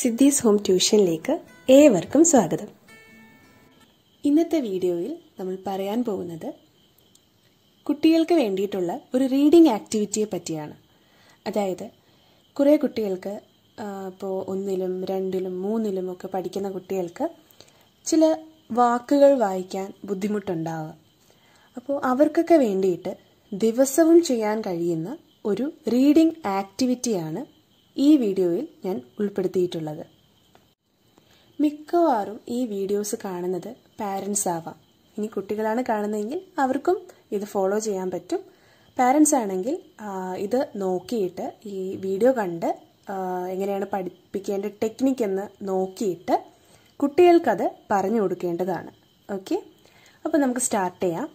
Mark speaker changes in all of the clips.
Speaker 1: സിദ്ധീസ് home ട്യൂഷനിലേക്ക് ഏവർക്കും സ്വാഗതം ഇന്നത്തെ വീഡിയോയിൽ നമ്മൾ പറയാൻ പോകുന്നത് കുട്ടികൾക്ക് വേണ്ടിയിട്ടുള്ള ഒരു റീഡിംഗ് ആക്ടിവിറ്റിയെ പറ്റിയാണ് അതായത് കുറേ കുട്ടികൾക്ക് ഇപ്പോൾ ഒന്നിലും രണ്ടിലും മൂന്നിലും ഒക്കെ പഠിക്കുന്ന കുട്ടികൾക്ക് ചില വാക്കുകൾ വായിക്കാൻ ബുദ്ധിമുട്ടുണ്ടാവുക അപ്പോൾ അവർക്കൊക്കെ വേണ്ടിയിട്ട് ദിവസവും ചെയ്യാൻ കഴിയുന്ന ഒരു റീഡിംഗ് ആക്ടിവിറ്റിയാണ് ഈ വീഡിയോയിൽ ഞാൻ ഉൾപ്പെടുത്തിയിട്ടുള്ളത് മിക്കവാറും ഈ വീഡിയോസ് കാണുന്നത് പാരൻസ് ആവാം ഇനി കുട്ടികളാണ് കാണുന്നതെങ്കിൽ അവർക്കും ഇത് ഫോളോ ചെയ്യാൻ പറ്റും പാരൻസ് ആണെങ്കിൽ ഇത് നോക്കിയിട്ട് ഈ വീഡിയോ കണ്ട് എങ്ങനെയാണ് പഠിപ്പിക്കേണ്ട ടെക്നിക്ക് എന്ന് നോക്കിയിട്ട് കുട്ടികൾക്കത് പറഞ്ഞു കൊടുക്കേണ്ടതാണ് ഓക്കെ അപ്പോൾ നമുക്ക് സ്റ്റാർട്ട് ചെയ്യാം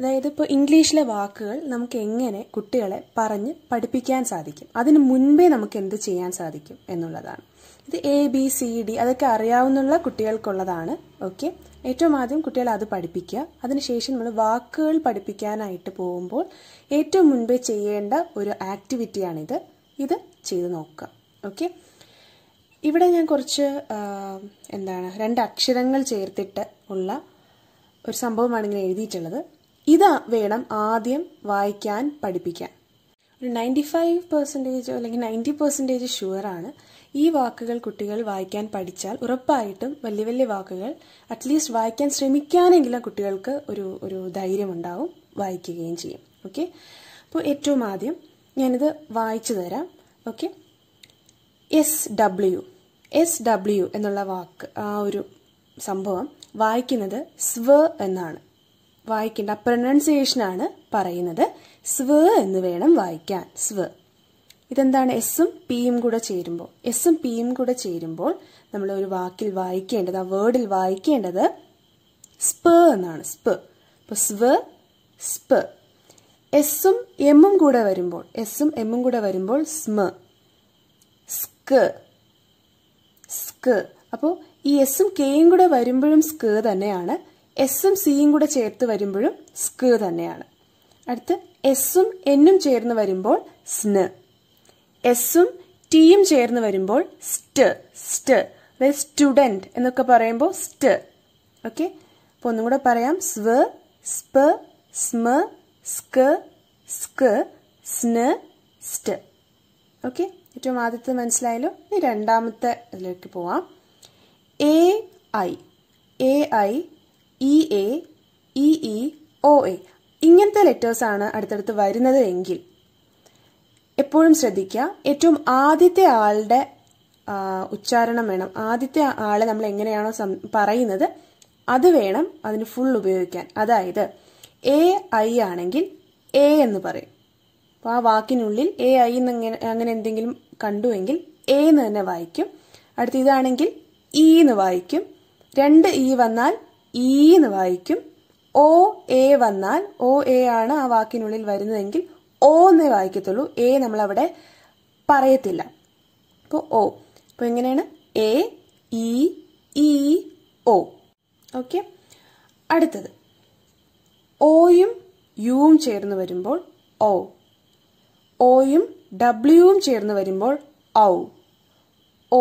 Speaker 1: അതായത് ഇപ്പോൾ ഇംഗ്ലീഷിലെ വാക്കുകൾ നമുക്ക് എങ്ങനെ കുട്ടികളെ പറഞ്ഞ് പഠിപ്പിക്കാൻ സാധിക്കും അതിന് മുൻപേ നമുക്ക് എന്ത് ചെയ്യാൻ സാധിക്കും എന്നുള്ളതാണ് ഇത് എ ബി സി ഡി അതൊക്കെ അറിയാവുന്ന കുട്ടികൾക്കുള്ളതാണ് ഓക്കെ ഏറ്റവും ആദ്യം കുട്ടികളെ അത് പഠിപ്പിക്കുക അതിനുശേഷം നമ്മൾ വാക്കുകൾ പഠിപ്പിക്കാനായിട്ട് പോകുമ്പോൾ ഏറ്റവും മുൻപേ ചെയ്യേണ്ട ഒരു ആക്ടിവിറ്റിയാണിത് ഇത് ചെയ്ത് നോക്കുക ഓക്കെ ഇവിടെ ഞാൻ കുറച്ച് എന്താണ് രണ്ട് അക്ഷരങ്ങൾ ചേർത്തിട്ട് ഉള്ള ഒരു സംഭവമാണ് ഇങ്ങനെ എഴുതിയിട്ടുള്ളത് ഇത് വേണം ആദ്യം വായിക്കാൻ പഠിപ്പിക്കാൻ ഒരു നയൻറ്റി ഫൈവ് പെർസെൻറ്റേജ് അല്ലെങ്കിൽ നയൻറ്റി പെർസെൻറ്റേജ് ഷുവറാണ് ഈ വാക്കുകൾ കുട്ടികൾ വായിക്കാൻ പഠിച്ചാൽ ഉറപ്പായിട്ടും വലിയ വലിയ വാക്കുകൾ അറ്റ്ലീസ്റ്റ് വായിക്കാൻ ശ്രമിക്കാനെങ്കിലും കുട്ടികൾക്ക് ഒരു ഒരു ധൈര്യം ഉണ്ടാവും വായിക്കുകയും ചെയ്യും ഓക്കെ അപ്പോൾ ഏറ്റവും ആദ്യം ഞാനിത് വായിച്ചു തരാം okay S W S W എന്നുള്ള വാക്ക് ആ ഒരു സംഭവം വായിക്കുന്നത് സ്വ എന്നാണ് വായിക്കേണ്ട ആണ് പറയുന്നത് സ്വ എന്ന് വേണം വായിക്കാൻ സ്വ ഇതെന്താണ് എസ്സും പിയും കൂടെ ചേരുമ്പോൾ എസ്സും പിയും കൂടെ ചേരുമ്പോൾ നമ്മൾ ഒരു വാക്കിൽ വായിക്കേണ്ടത് ആ വേർഡിൽ വായിക്കേണ്ടത് സ്പ എന്നാണ് സ്പ് അപ്പൊ സ്വ സ്പ് എസ്സും എമ്മും കൂടെ വരുമ്പോൾ എസ്സും എമ്മും കൂടെ വരുമ്പോൾ സ്മ സ്ക് സ്ക് അപ്പോ ഈ എസ്സും കെയും കൂടെ വരുമ്പോഴും സ്ക് തന്നെയാണ് എസ്സും സിയും കൂടെ ചേർത്ത് വരുമ്പോഴും സ്ക് തന്നെയാണ് അടുത്ത് എസ്സും എന്നും ചേർന്ന് വരുമ്പോൾ സ്ന് എസ്സും ടിയും ചേർന്ന് വരുമ്പോൾ സ്റ്റ് സ്റ്റ് അതായത് സ്റ്റുഡൻറ് എന്നൊക്കെ പറയുമ്പോൾ സ്റ്റ് ഓക്കെ അപ്പോൾ ഒന്നും കൂടെ പറയാം സ്വ സ്പ സ്മ സ്ക് സ്ക് സ്ന് സ്റ്റ് ഓക്കെ ഏറ്റവും ആദ്യത്തെ മനസ്സിലായല്ലോ ഇനി രണ്ടാമത്തെ ഇതിലേക്ക് പോവാം A I A I E A E E O A ഇങ്ങനത്തെ ലെറ്റേഴ്സാണ് അടുത്തടുത്ത് വരുന്നത് എങ്കിൽ എപ്പോഴും ശ്രദ്ധിക്കുക ഏറ്റവും ആദ്യത്തെ ആളുടെ ഉച്ചാരണം വേണം ആദ്യത്തെ ആളെ നമ്മൾ എങ്ങനെയാണോ പറയുന്നത് അത് വേണം അതിന് ഫുൾ ഉപയോഗിക്കാൻ അതായത് എ ഐ ആണെങ്കിൽ എ എന്ന് പറയും അപ്പോൾ ആ വാക്കിനുള്ളിൽ എ ഐ എന്ന് അങ്ങനെ എന്തെങ്കിലും കണ്ടുവെങ്കിൽ എ എന്ന് തന്നെ വായിക്കും അടുത്ത ഇതാണെങ്കിൽ ഇ എന്ന് വായിക്കും രണ്ട് ഇ വന്നാൽ ഈ e എന്ന് വായിക്കും ഓ എ വന്നാൽ ഓ എ ആണ് ആ വാക്കിനുള്ളിൽ വരുന്നതെങ്കിൽ ഓ എന്നേ വായിക്കത്തുള്ളൂ എ നമ്മൾ അവിടെ പറയത്തില്ല അപ്പോൾ ഓ അപ്പൊ എങ്ങനെയാണ് A E E O okay അടുത്തത് ഓയും യുവും ചേർന്ന് വരുമ്പോൾ ഓ ഓയും ഡബ്ല്യുവും ചേർന്ന് വരുമ്പോൾ ഔ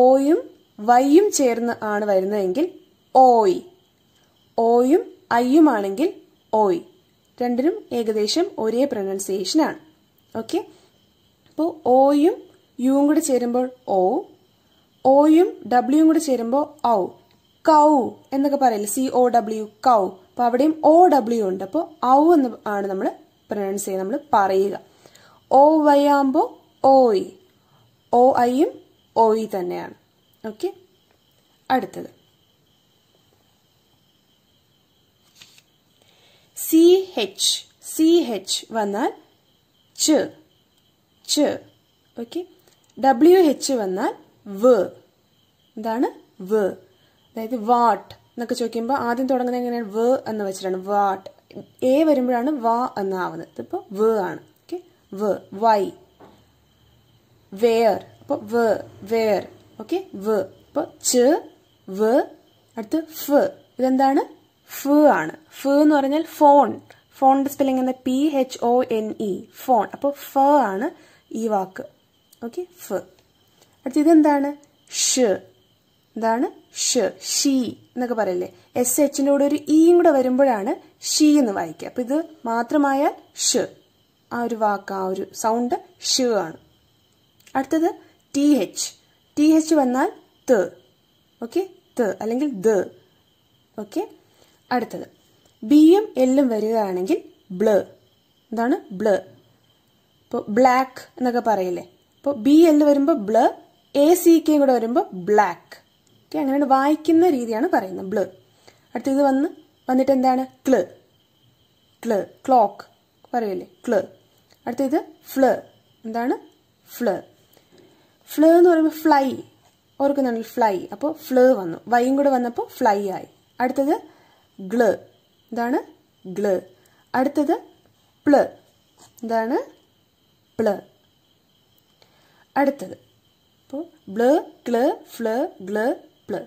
Speaker 1: ഓയും വൈയും ചേർന്ന് ആണ് വരുന്നതെങ്കിൽ ഓയ് ഓയും ഐയുമാണെങ്കിൽ ആണെങ്കിൽ ഓയ് രണ്ടിനും ഏകദേശം ഒരേ പ്രൊനൗൺസിയേഷൻ ആണ് ഓക്കെ അപ്പോൾ ഓയും യുവും കൂടെ ചേരുമ്പോൾ ഓ ഓയും ഡബ്ല്യൂയും കൂടെ ചേരുമ്പോൾ ഔ കൗ എന്നൊക്കെ പറയില്ല സി ഒ ഡബ്ല്യു കൗ അപ്പോൾ അവിടെയും ഒ ഡബ്ല്യു ഉണ്ട് അപ്പോൾ ഔ എന്ന് ആണ് നമ്മൾ പ്രൊനൗൺസ് ചെയ്യുക നമ്മൾ പറയുക ഓ വൈ ആകുമ്പോൾ ഓയ് ഒ ഐയും ഓയി തന്നെയാണ് ഓക്കെ അടുത്തത് സി ഹെച്ച് സി ഹെച്ച് വന്നാൽ ച് ച് ഓക്കെ ഡബ്ല്യു എച്ച് വന്നാൽ വ് എന്താണ് വ് അതായത് വാട്ട് എന്നൊക്കെ ചോദിക്കുമ്പോൾ ആദ്യം തുടങ്ങുന്നത് എങ്ങനെയാണ് വ് എന്ന് വെച്ചിട്ടാണ് വാട്ട് എ വരുമ്പോഴാണ് വാ എന്നാവുന്നത് ഇതിപ്പോൾ വ് ആണ് ഓക്കെ വ് വൈ വേർ അപ്പോൾ വ് വേർ ഓക്കെ വ് അപ്പോൾ ച് വ് അടുത്ത് ഫ് ഇതെന്താണ് ഫ് ആണ് ഫ് എന്ന് പറഞ്ഞാൽ ഫോൺ ഫോണിന്റെ സ്പെല്ലിംഗ് എന്ന P H O N E phone അപ്പോൾ ഫ ആണ് ഈ വാക്ക് ഓക്കെ ഫ് അടുത്ത ഇതെന്താണ് ഷ് എന്താണ് ഷ് ഷീ എന്നൊക്കെ പറയില്ലേ എസ് എച്ചിന്റെ കൂടെ ഒരു ഇയും e കൂടെ വരുമ്പോഴാണ് ഷീ എന്ന് വായിക്കുക അപ്പൊ ഇത് മാത്രമായാൽ ഷ് ആ ഒരു വാക്ക് ആ ഒരു സൗണ്ട് ഷ് ആണ് അടുത്തത് ടി എച്ച് ടി എച്ച് വന്നാൽ ത് ഓക്കെ ത് അല്ലെങ്കിൽ ദ് ഓക്കെ അടുത്തത് ബിയും എല്ലും വരികയാണെങ്കിൽ ബ്ലർ എന്താണ് ബ്ലർ ഇപ്പോൾ ബ്ലാക്ക് എന്നൊക്കെ പറയില്ലേ ഇപ്പോൾ ബി എല്ല് വരുമ്പോൾ ബ്ലർ എ സി കെ കൂടെ വരുമ്പോൾ ബ്ലാക്ക് ഓക്കെ അങ്ങനെയാണ് വായിക്കുന്ന രീതിയാണ് പറയുന്നത് ബ്ലർ അടുത്ത ഇത് വന്ന് വന്നിട്ട് എന്താണ് ക്ല ക്ല് ക്ലോക്ക് പറയില്ലേ ക്ല അടുത്ത ഇത് ഫ്ല് എന്താണ് ഫ്ല് ഫ്ല് എന്ന് പറയുമ്പോൾ ഫ്ലൈ ഓർക്കുന്നുണ്ടല്ലോ ഫ്ലൈ അപ്പോൾ ഫ്ല് വന്നു വൈയും കൂടെ വന്നപ്പോൾ ഫ്ലൈ ആയി അടുത്തത് ഗ്ല ഇതാണ് ഗ്ല അടുത്തത് പ്ല ഇതാണ് പ്ല അടുത്തത് അപ്പോൾ ബ്ല ക്ല ഫ്ല ഗ്ല പ്ല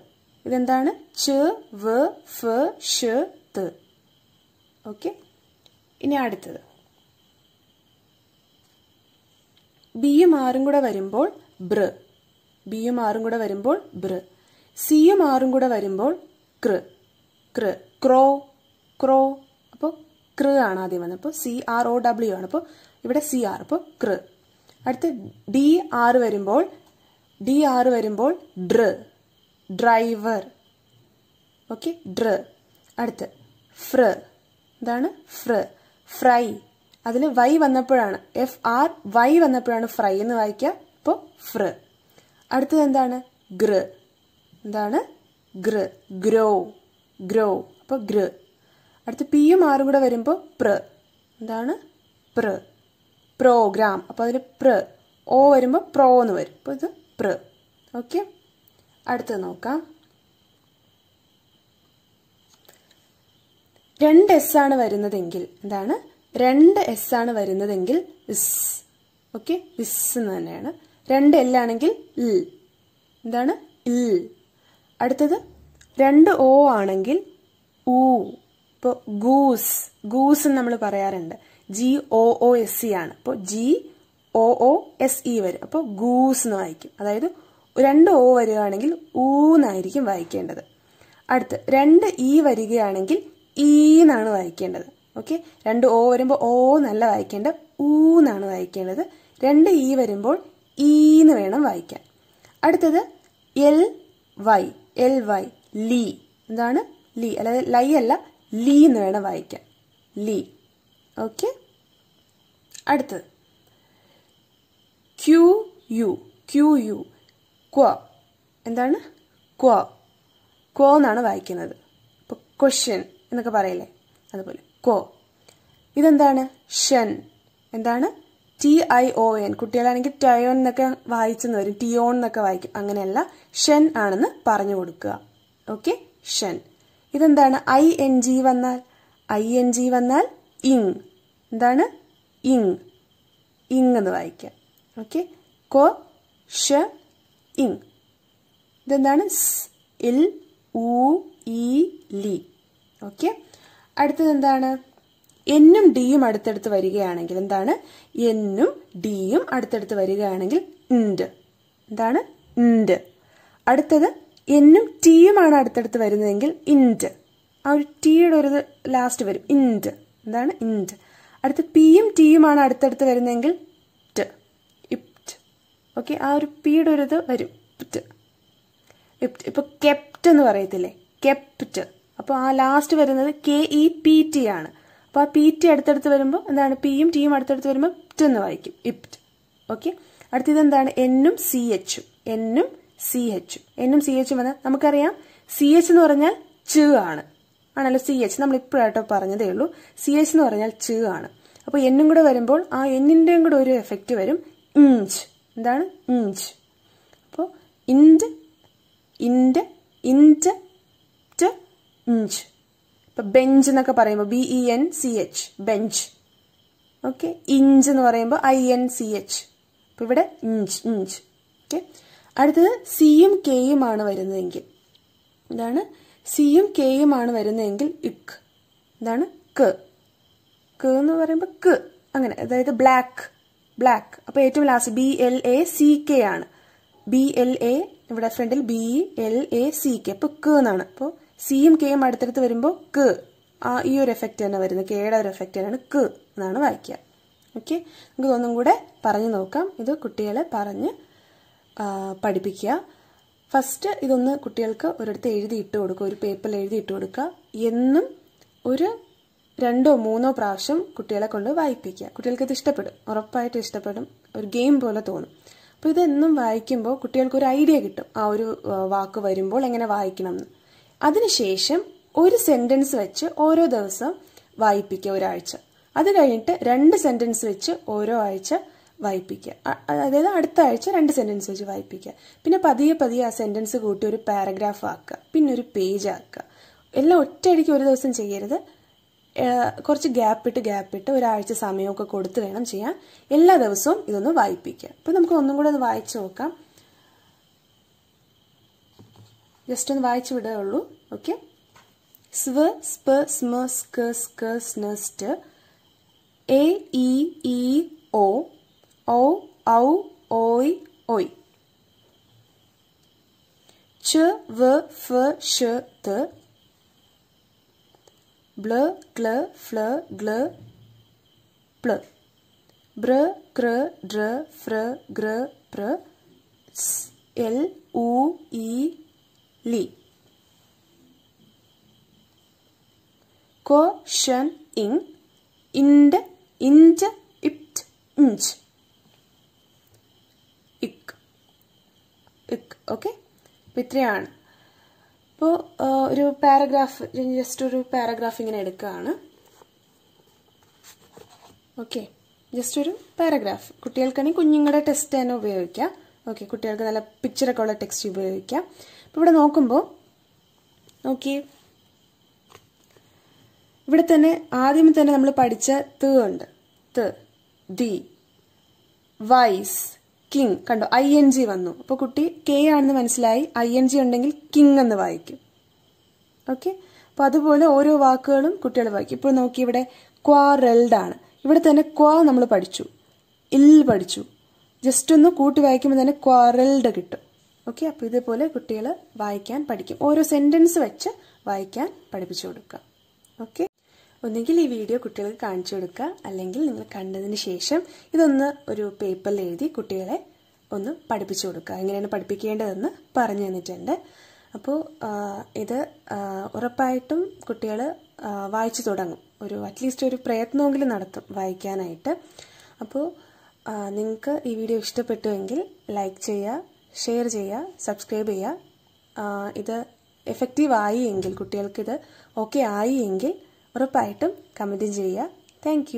Speaker 1: ഇതെന്താണ് ച് വ് ഫ് ഷ് ത് ഓക്കെ ഇനി അടുത്തത് ബിയും ആറും കൂടെ വരുമ്പോൾ ബി ബിയും ആറും കൂടെ വരുമ്പോൾ സി സിയും ആറും കൂടെ വരുമ്പോൾ ക്ര ക്ര ക്രോ ക്രോ അപ്പോൾ കൃ ആണ് ആദ്യം വന്നത് അപ്പോൾ സി ആർ ഒ ഡബ്ല്യു ആണ് അപ്പോൾ ഇവിടെ സി ആർ അപ്പോൾ കൃ അടുത്ത് ഡി ആർ വരുമ്പോൾ ഡി ആർ വരുമ്പോൾ ഡ്ര ഡ്രൈവർ ഓക്കെ ഡ്ര അടുത്ത് ഫ്ര എന്താണ് ഫ്ര ഫ്രൈ അതിൽ വൈ വന്നപ്പോഴാണ് എഫ് ആർ വൈ വന്നപ്പോഴാണ് ഫ്രൈ എന്ന് വായിക്കുക അപ്പോൾ ഫ്ര അടുത്തത് എന്താണ് ഗ്ര എന്താണ് ഗ്ര ഗ്രോ ഗ്രോ അപ്പോൾ ഗ്ര അടുത്ത് പിയും ആറും കൂടെ വരുമ്പോൾ പ്ര എന്താണ് പ്ര പ്രോഗ്രാം അപ്പോൾ അതിൽ പ്ര ഓ വരുമ്പോൾ പ്രോ എന്ന് വരും അപ്പോൾ ഇത് പ്ര ഓക്കെ അടുത്തത് നോക്കാം രണ്ട് എസ് ആണ് വരുന്നതെങ്കിൽ എന്താണ് രണ്ട് എസ് ആണ് വരുന്നതെങ്കിൽ ഇസ് ഓക്കെ ഇസ് എന്ന് തന്നെയാണ് രണ്ട് എൽ ആണെങ്കിൽ ഇൽ എന്താണ് ഇൽ അടുത്തത് രണ്ട് ഓ ആണെങ്കിൽ ഊ ഇപ്പോൾ ഗൂസ് ഗൂസ് എന്ന് നമ്മൾ പറയാറുണ്ട് G O O S C ആണ് അപ്പോൾ G O O S E വരും അപ്പോൾ ഗൂസ് എന്ന് വായിക്കും അതായത് രണ്ട് ഒ വരികയാണെങ്കിൽ ഊ എന്നായിരിക്കും വായിക്കേണ്ടത് അടുത്ത് രണ്ട് ഇ വരികയാണെങ്കിൽ ഈ എന്നാണ് വായിക്കേണ്ടത് ഓക്കെ രണ്ട് ഒ വരുമ്പോൾ ഓ നല്ല വായിക്കേണ്ട ഊ എന്നാണ് വായിക്കേണ്ടത് രണ്ട് ഇ വരുമ്പോൾ ഈ എന്ന് വേണം വായിക്കാൻ അടുത്തത് എൽ വൈ എൽ വൈ ലീ എന്താണ് ലീ അല്ലാതെ ലൈ അല്ല ലീ എന്ന് വേണം വായിക്കാൻ ലീ ഓക്കെ അടുത്തത് ക്യു യു ക്യു യു ക്വ എന്താണ് ക്വ ക്വ എന്നാണ് വായിക്കുന്നത് ഇപ്പോൾ ക്വസ്റ്റ്യൻ എന്നൊക്കെ പറയില്ലേ അതുപോലെ ക്വ ഇതെന്താണ് ഷൻ എന്താണ് ടി ഐ ഒ എൻ കുട്ടികളാണെങ്കിൽ ടയോൺ എന്നൊക്കെ വായിച്ചെന്ന് വരും ടിയോൺ എന്നൊക്കെ വായിക്കും അങ്ങനെയല്ല ഷൻ ആണെന്ന് പറഞ്ഞു കൊടുക്കുക ഓക്കെ ഷൻ ഇതെന്താണ് ഐ എൻ ജി വന്നാൽ ഐ എൻ ജി വന്നാൽ ഇങ് എന്താണ് ഇങ് ഇങ് എന്ന് വായിക്കാം ഓക്കെ കൊ ഷ ഇങ് ഇതെന്താണ് സ് ഇൽ ഉ ലി ഓക്കെ അടുത്തത് എന്താണ് എന്നും ഡിയും അടുത്തടുത്ത് വരികയാണെങ്കിൽ എന്താണ് എന്നും ഡിയും അടുത്തടുത്ത് വരികയാണെങ്കിൽ ഇൻഡ് എന്താണ് ഇൻഡ് അടുത്തത് എന്നും ടീയുമാണ് അടുത്തടുത്ത് വരുന്നതെങ്കിൽ ഇൻഡ് ആ ഒരു ടീയുടെ ഒരു ലാസ്റ്റ് വരും ഇൻഡ് എന്താണ് ഇൻഡ് അടുത്ത് പിയും ടീയുമാണ് അടുത്തടുത്ത് വരുന്നതെങ്കിൽ ട് ഇപ്റ്റ് ഓക്കെ ആ ഒരു പിയുടെ ഒരു ഇത് വരും ഇപ്റ്റ് ഇപ്റ്റ് ഇപ്പൊ കെപ്റ്റ് എന്ന് പറയത്തില്ലേ കെപ്റ്റ് അപ്പോൾ ആ ലാസ്റ്റ് വരുന്നത് കെ ഇ പി ടി ആണ് അപ്പോൾ ആ പി ടി അടുത്തടുത്ത് വരുമ്പോൾ എന്താണ് പിയും ടീയും അടുത്തടുത്ത് വരുമ്പോൾ ഇപ്റ്റ് എന്ന് വായിക്കും ഇപ്റ്റ് ഓക്കെ അടുത്തത് എന്താണ് എന്നും സി എച്ചും എന്നും സി എച്ച് എന്നും സി എച്ചും വന്നാൽ നമുക്കറിയാം സി എച്ച് എന്ന് പറഞ്ഞാൽ ചു ആണ് ആണല്ലോ സി എച്ച് നമ്മൾ ഇപ്പോഴായിട്ടോ പറഞ്ഞതേ ഉള്ളൂ സി എച്ച് എന്ന് പറഞ്ഞാൽ ചു ആണ് അപ്പോൾ എന്നും കൂടെ വരുമ്പോൾ ആ എന്നിൻ്റെയും കൂടെ ഒരു എഫക്റ്റ് വരും ഇഞ്ച് എന്താണ് ഇഞ്ച് അപ്പോൾ ഇൻഡ് ഇൻഡ് ഇൻഡ് ഇഞ്ച് ഇപ്പൊ ബെഞ്ച് എന്നൊക്കെ പറയുമ്പോൾ B E e N C H bench okay inch എന്ന് പറയുമ്പോൾ ഐ എൻ സി എച്ച് അപ്പം ഇവിടെ ഇഞ്ച് ഇഞ്ച് ഓക്കെ അടുത്തത് സിയും കെയും ആണ് വരുന്നതെങ്കിൽ ഇതാണ് സിയും കെയും ആണ് വരുന്നതെങ്കിൽ ഇക് ഇതാണ് ക് ക് എന്ന് പറയുമ്പോൾ ക് അങ്ങനെ അതായത് ബ്ലാക്ക് ബ്ലാക്ക് അപ്പോൾ ഏറ്റവും last B L A C K ആണ് ബി എൽ എ ഇവിടെ ഫ്രണ്ടിൽ B L A C K അപ്പോൾ ക് എന്നാണ് അപ്പോൾ സിയും കെയും അടുത്തടുത്ത് വരുമ്പോൾ ക് ആ ഈ ഒരു എഫക്റ്റ് തന്നെ വരുന്നത് കെയുടെ ഒരു എഫക്റ്റ് തന്നെയാണ് ക് എന്നാണ് വായിക്കുക ഓക്കെ നമുക്ക് ഒന്നും കൂടെ പറഞ്ഞു നോക്കാം ഇത് കുട്ടികളെ പറഞ്ഞ് പഠിപ്പിക്കുക ഫസ്റ്റ് ഇതൊന്ന് കുട്ടികൾക്ക് ഒരിടത്ത് എഴുതി ഇട്ട് കൊടുക്കുക ഒരു പേപ്പറിൽ എഴുതി ഇട്ട് കൊടുക്കുക എന്നും ഒരു രണ്ടോ മൂന്നോ പ്രാവശ്യം കുട്ടികളെ കൊണ്ട് വായിപ്പിക്കുക കുട്ടികൾക്ക് ഇത് ഇഷ്ടപ്പെടും ഉറപ്പായിട്ട് ഇഷ്ടപ്പെടും ഒരു ഗെയിം പോലെ തോന്നും അപ്പോൾ ഇതെന്നും വായിക്കുമ്പോൾ കുട്ടികൾക്ക് ഒരു ഐഡിയ കിട്ടും ആ ഒരു വാക്ക് വരുമ്പോൾ എങ്ങനെ വായിക്കണം എന്ന് അതിനുശേഷം ഒരു സെന്റൻസ് വെച്ച് ഓരോ ദിവസം വായിപ്പിക്കുക ഒരാഴ്ച അത് കഴിഞ്ഞിട്ട് രണ്ട് സെന്റൻസ് വെച്ച് ഓരോ ആഴ്ച വായിപ്പിക്കുക അതായത് അടുത്ത ആഴ്ച രണ്ട് സെൻറ്റൻസ് വെച്ച് വായിപ്പിക്കുക പിന്നെ പതിയെ പതിയെ ആ സെൻറ്റൻസ് കൂട്ടി ഒരു പാരഗ്രാഫ് ആക്കുക പിന്നെ ഒരു പേജ് ആക്കുക എല്ലാം ഒറ്റയടിക്ക് ഒരു ദിവസം ചെയ്യരുത് കുറച്ച് ഗ്യാപ്പ് ഇട്ട് ഗ്യാപ്പ് ഇട്ട് ഒരാഴ്ച സമയമൊക്കെ കൊടുത്ത് വേണം ചെയ്യാൻ എല്ലാ ദിവസവും ഇതൊന്ന് വായിപ്പിക്കുക അപ്പം നമുക്ക് ഒന്നും കൂടെ ഒന്ന് വായിച്ചു നോക്കാം ജസ്റ്റ് ഒന്ന് വായിച്ചു വിടേ ഉള്ളൂ ഓക്കെ സ്വ സ്പ സ്മ സ്ക സ്ക സ്നസ്റ്റ് A E ch, t. Bl, gl, fl, gl, pl. Br, kr, dr, fr, gr, pr. S, l, u, i, li. Quotient ing. Ind, inj, ipt, inch. Ik ik okay. അപ്പം ഇത്രയാണ് ഇപ്പോൾ ഒരു പാരഗ്രാഫ് ജസ്റ്റ് ഒരു paragraph ഇങ്ങനെ എടുക്കുകയാണ് okay just ഒരു paragraph കുട്ടികൾക്കാണെങ്കിൽ കുഞ്ഞുങ്ങളുടെ ടെക്സ്റ്റ് തന്നെ ഉപയോഗിക്കാം ഓക്കെ കുട്ടികൾക്ക് നല്ല പിക്ചറൊക്കെ ഉള്ള ടെക്സ്റ്റ് ഉപയോഗിക്കാം അപ്പം ഇവിടെ നോക്കുമ്പോൾ നോക്കി ഇവിടെ തന്നെ ആദ്യം തന്നെ നമ്മൾ പഠിച്ച ത് ഉണ്ട് ത് ദി വൈസ് കിങ് കണ്ടോ ഐ എൻ ജി വന്നു അപ്പോൾ കുട്ടി കെ ആണെന്ന് മനസ്സിലായി ഐ എൻ ജി ഉണ്ടെങ്കിൽ കിങ് എന്ന് വായിക്കും ഓക്കെ അപ്പോൾ അതുപോലെ ഓരോ വാക്കുകളും കുട്ടികൾ വായിക്കും ഇപ്പോൾ നോക്കി ഇവിടെ ക്വാറൽഡ് ആണ് ഇവിടെ തന്നെ ക്വാ നമ്മൾ പഠിച്ചു ഇൽ പഠിച്ചു ജസ്റ്റ് ഒന്ന് കൂട്ടി വായിക്കുമ്പോൾ തന്നെ ക്വാറൽഡ് കിട്ടും ഓക്കെ അപ്പോൾ ഇതേപോലെ കുട്ടികൾ വായിക്കാൻ പഠിക്കും ഓരോ സെന്റൻസ് വെച്ച് വായിക്കാൻ പഠിപ്പിച്ചു കൊടുക്കുക ഓക്കെ ഒന്നുകിൽ ഈ വീഡിയോ കുട്ടികൾക്ക് കാണിച്ചു കൊടുക്കുക അല്ലെങ്കിൽ നിങ്ങൾ കണ്ടതിന് ശേഷം ഇതൊന്ന് ഒരു പേപ്പറിൽ എഴുതി കുട്ടികളെ ഒന്ന് പഠിപ്പിച്ചു കൊടുക്കുക എങ്ങനെയാണ് പഠിപ്പിക്കേണ്ടതെന്ന് പറഞ്ഞു തന്നിട്ടുണ്ട് അപ്പോൾ ഇത് ഉറപ്പായിട്ടും കുട്ടികൾ വായിച്ചു തുടങ്ങും ഒരു അറ്റ്ലീസ്റ്റ് ഒരു പ്രയത്നമെങ്കിലും നടത്തും വായിക്കാനായിട്ട് അപ്പോൾ നിങ്ങൾക്ക് ഈ വീഡിയോ ഇഷ്ടപ്പെട്ടുവെങ്കിൽ ലൈക്ക് ചെയ്യുക ഷെയർ ചെയ്യുക സബ്സ്ക്രൈബ് ചെയ്യുക ഇത് എഫക്റ്റീവ് ആയി എങ്കിൽ കുട്ടികൾക്കിത് ഓക്കെ ആയി എങ്കിൽ ഉറപ്പായിട്ടും കമൻറ്റും ചെയ്യുക താങ്ക്